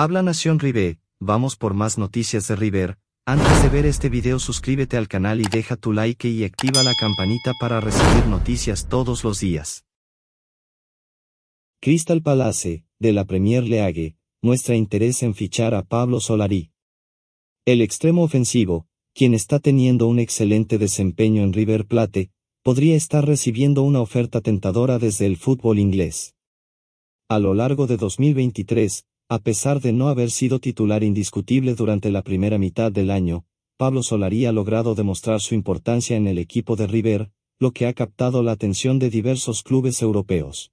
Habla Nación Ribe, vamos por más noticias de River. Antes de ver este video suscríbete al canal y deja tu like y activa la campanita para recibir noticias todos los días. Crystal Palace, de la Premier League, muestra interés en fichar a Pablo Solari. El extremo ofensivo, quien está teniendo un excelente desempeño en River Plate, podría estar recibiendo una oferta tentadora desde el fútbol inglés. A lo largo de 2023, a pesar de no haber sido titular indiscutible durante la primera mitad del año, Pablo Solari ha logrado demostrar su importancia en el equipo de River, lo que ha captado la atención de diversos clubes europeos.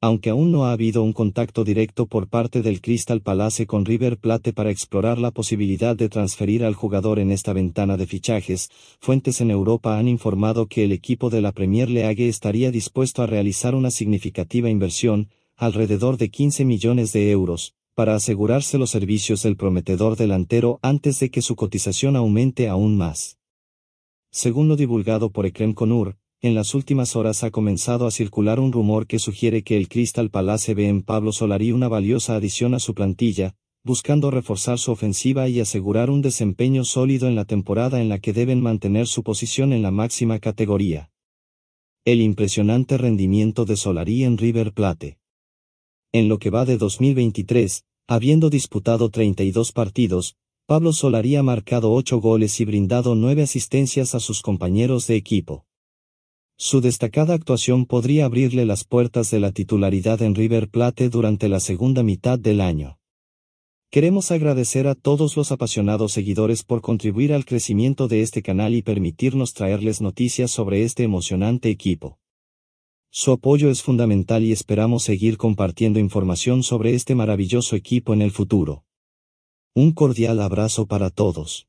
Aunque aún no ha habido un contacto directo por parte del Crystal Palace con River Plate para explorar la posibilidad de transferir al jugador en esta ventana de fichajes, fuentes en Europa han informado que el equipo de la Premier League estaría dispuesto a realizar una significativa inversión, alrededor de 15 millones de euros, para asegurarse los servicios del prometedor delantero antes de que su cotización aumente aún más. Según lo divulgado por Ekrem Konur, en las últimas horas ha comenzado a circular un rumor que sugiere que el Crystal Palace ve en Pablo Solari una valiosa adición a su plantilla, buscando reforzar su ofensiva y asegurar un desempeño sólido en la temporada en la que deben mantener su posición en la máxima categoría. El impresionante rendimiento de Solari en River Plate en lo que va de 2023, habiendo disputado 32 partidos, Pablo Solaría ha marcado 8 goles y brindado 9 asistencias a sus compañeros de equipo. Su destacada actuación podría abrirle las puertas de la titularidad en River Plate durante la segunda mitad del año. Queremos agradecer a todos los apasionados seguidores por contribuir al crecimiento de este canal y permitirnos traerles noticias sobre este emocionante equipo. Su apoyo es fundamental y esperamos seguir compartiendo información sobre este maravilloso equipo en el futuro. Un cordial abrazo para todos.